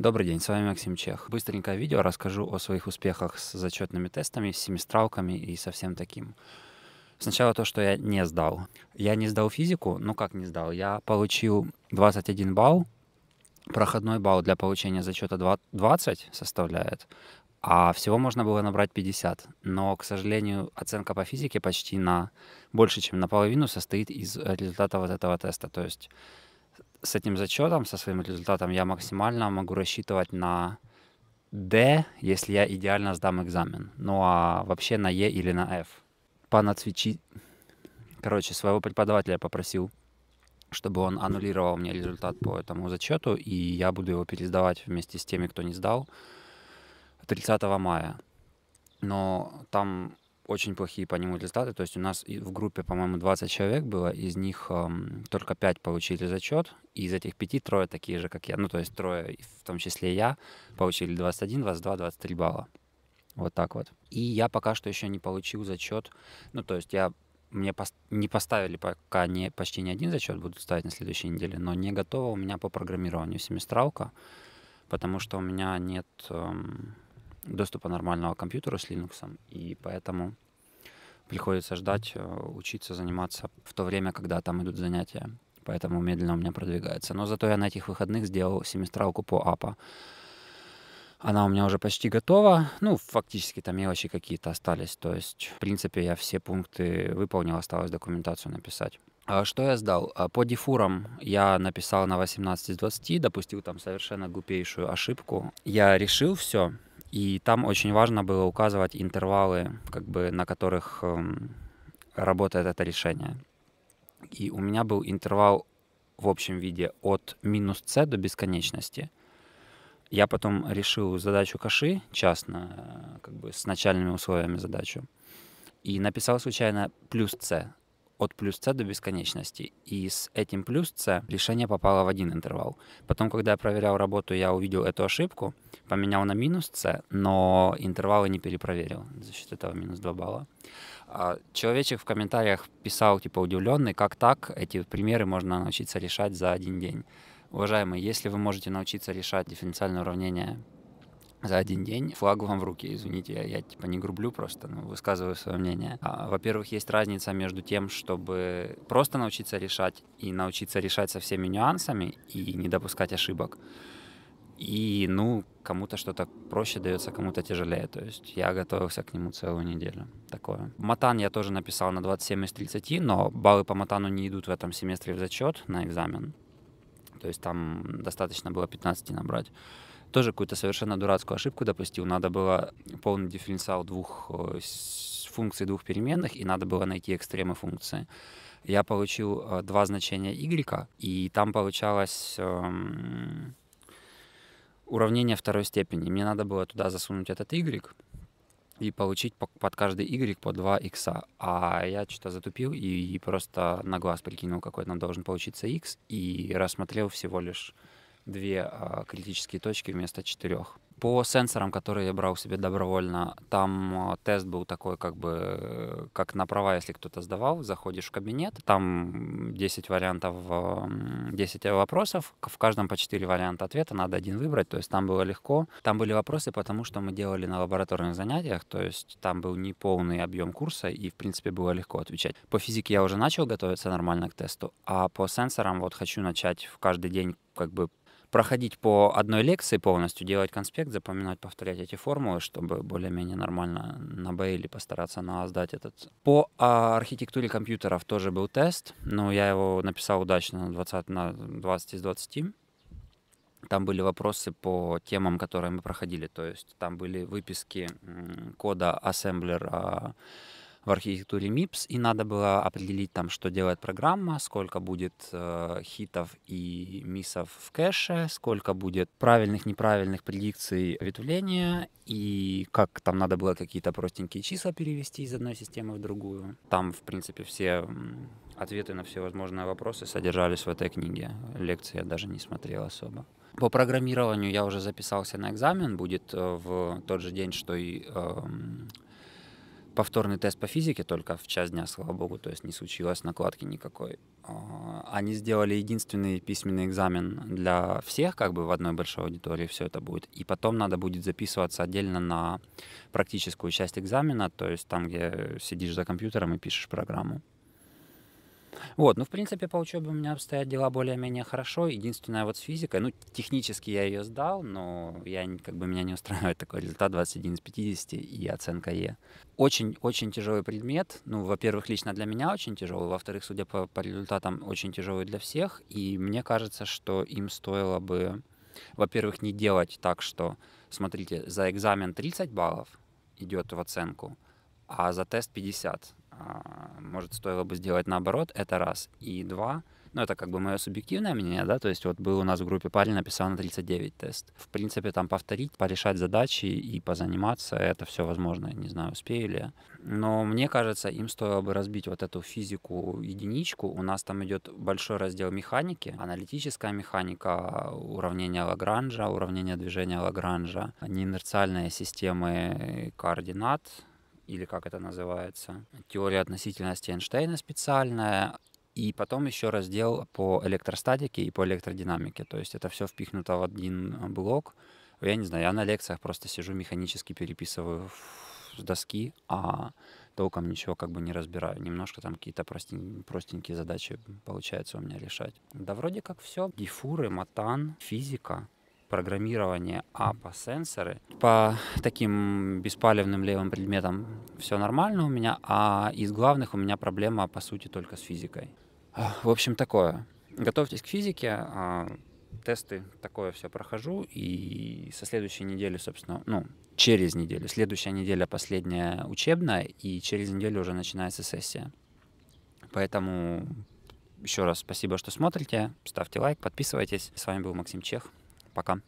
Добрый день, с вами Максим Чех. Быстренько видео расскажу о своих успехах с зачетными тестами, с семистралками и со всем таким. Сначала то, что я не сдал. Я не сдал физику, ну как не сдал, я получил 21 балл, проходной балл для получения зачета 20 составляет, а всего можно было набрать 50. Но, к сожалению, оценка по физике почти на больше, чем наполовину состоит из результата вот этого теста. То есть с этим зачетом, со своим результатом я максимально могу рассчитывать на D, если я идеально сдам экзамен. Ну а вообще на E или на F. Панацвичи... Короче, своего преподавателя попросил, чтобы он аннулировал мне результат по этому зачету, и я буду его пересдавать вместе с теми, кто не сдал, 30 мая. Но там очень плохие по нему результаты. То есть у нас в группе, по-моему, 20 человек было, из них эм, только 5 получили зачет, и из этих 5 трое такие же, как я. Ну, то есть трое, в том числе я, получили 21, 22, 23 балла. Вот так вот. И я пока что еще не получил зачет. Ну, то есть я мне пос- не поставили пока не, почти ни один зачет, будут ставить на следующей неделе, но не готова у меня по программированию семестралка, потому что у меня нет эм, доступа нормального компьютера с Linux, и поэтому приходится ждать, э, учиться, заниматься в то время, когда там идут занятия. Поэтому медленно у меня продвигается. Но зато я на этих выходных сделал семестралку по АПА. Она у меня уже почти готова. Ну, фактически там мелочи какие-то остались. То есть, в принципе, я все пункты выполнил, осталось документацию написать. А что я сдал? А по дифурам я написал на 18 из 20, допустил там совершенно глупейшую ошибку. Я решил все, и там очень важно было указывать интервалы, как бы, на которых эм, работает это решение. И у меня был интервал в общем виде от минус c до бесконечности. Я потом решил задачу каши частно, э, как бы с начальными условиями задачу, и написал случайно плюс c от плюс c до бесконечности. И с этим плюс c решение попало в один интервал. Потом, когда я проверял работу, я увидел эту ошибку, поменял на минус c, но интервалы не перепроверил. За счет этого минус 2 балла. А, человечек в комментариях писал, типа, удивленный, как так эти примеры можно научиться решать за один день. Уважаемые, если вы можете научиться решать дифференциальное уравнение за один день флаг вам в руки. Извините, я, я типа не грублю просто, но ну, высказываю свое мнение. А, во-первых, есть разница между тем, чтобы просто научиться решать и научиться решать со всеми нюансами и не допускать ошибок. И, ну, кому-то что-то проще дается, кому-то тяжелее. То есть я готовился к нему целую неделю. Такое. Матан я тоже написал на 27 из 30, но баллы по Матану не идут в этом семестре в зачет на экзамен. То есть там достаточно было 15 набрать тоже какую-то совершенно дурацкую ошибку допустил. Надо было полный дифференциал двух э, функций двух переменных, и надо было найти экстремы функции. Я получил э, два значения y, и там получалось эм, уравнение второй степени. Мне надо было туда засунуть этот y, и получить под каждый y по 2 x. А я что-то затупил и просто на глаз прикинул, какой нам должен получиться x, и рассмотрел всего лишь две а, критические точки вместо четырех. По сенсорам, которые я брал себе добровольно, там а, тест был такой, как бы, как на права, если кто-то сдавал, заходишь в кабинет, там 10 вариантов, 10 а, вопросов, в каждом по 4 варианта ответа, надо один выбрать, то есть там было легко. Там были вопросы, потому что мы делали на лабораторных занятиях, то есть там был не полный объем курса, и, в принципе, было легко отвечать. По физике я уже начал готовиться нормально к тесту, а по сенсорам вот хочу начать в каждый день как бы проходить по одной лекции полностью, делать конспект, запоминать, повторять эти формулы, чтобы более-менее нормально на Бейли постараться на А сдать этот. По а, архитектуре компьютеров тоже был тест, но ну, я его написал удачно на 20, на 20 из 20. Там были вопросы по темам, которые мы проходили, то есть там были выписки кода ассемблера, в архитектуре MIPS, и надо было определить там, что делает программа, сколько будет э, хитов и миссов в кэше, сколько будет правильных, неправильных предикций ветвления, и как там надо было какие-то простенькие числа перевести из одной системы в другую. Там, в принципе, все ответы на все возможные вопросы содержались в этой книге. Лекции я даже не смотрел особо. По программированию я уже записался на экзамен, будет э, в тот же день, что и э, повторный тест по физике только в час дня, слава богу, то есть не случилось накладки никакой. А, они сделали единственный письменный экзамен для всех, как бы в одной большой аудитории все это будет. И потом надо будет записываться отдельно на практическую часть экзамена, то есть там, где сидишь за компьютером и пишешь программу. Вот, ну, в принципе, по учебе у меня обстоят дела более-менее хорошо. Единственное, вот с физикой, ну, технически я ее сдал, но я, как бы, меня не устраивает такой результат 21 из 50 и оценка Е. Очень-очень тяжелый предмет. Ну, во-первых, лично для меня очень тяжелый, во-вторых, судя по, по результатам, очень тяжелый для всех. И мне кажется, что им стоило бы, во-первых, не делать так, что, смотрите, за экзамен 30 баллов идет в оценку, а за тест 50 а, может, стоило бы сделать наоборот, это раз. И два, ну, это как бы мое субъективное мнение, да, то есть вот был у нас в группе парень, написал на 39 тест. В принципе, там повторить, порешать задачи и позаниматься, это все возможно, не знаю, успею ли. Но мне кажется, им стоило бы разбить вот эту физику единичку. У нас там идет большой раздел механики, аналитическая механика, уравнение Лагранжа, уравнение движения Лагранжа, неинерциальные системы координат, или как это называется, теория относительности Эйнштейна специальная, и потом еще раздел по электростатике и по электродинамике. То есть это все впихнуто в один э, блок. Я не знаю, я на лекциях просто сижу, механически переписываю с доски, а толком ничего как бы не разбираю. Немножко там какие-то простенькие, простенькие задачи получается у меня решать. Да вроде как все. Дифуры, матан, физика, программирование, а по сенсоры. По таким беспалевным левым предметам все нормально у меня, а из главных у меня проблема, по сути, только с физикой. А, в общем, такое. Готовьтесь к физике, а, тесты, такое все прохожу, и со следующей недели, собственно, ну, через неделю, следующая неделя последняя учебная, и через неделю уже начинается сессия. Поэтому еще раз спасибо, что смотрите, ставьте лайк, подписывайтесь. С вами был Максим Чех. Пока.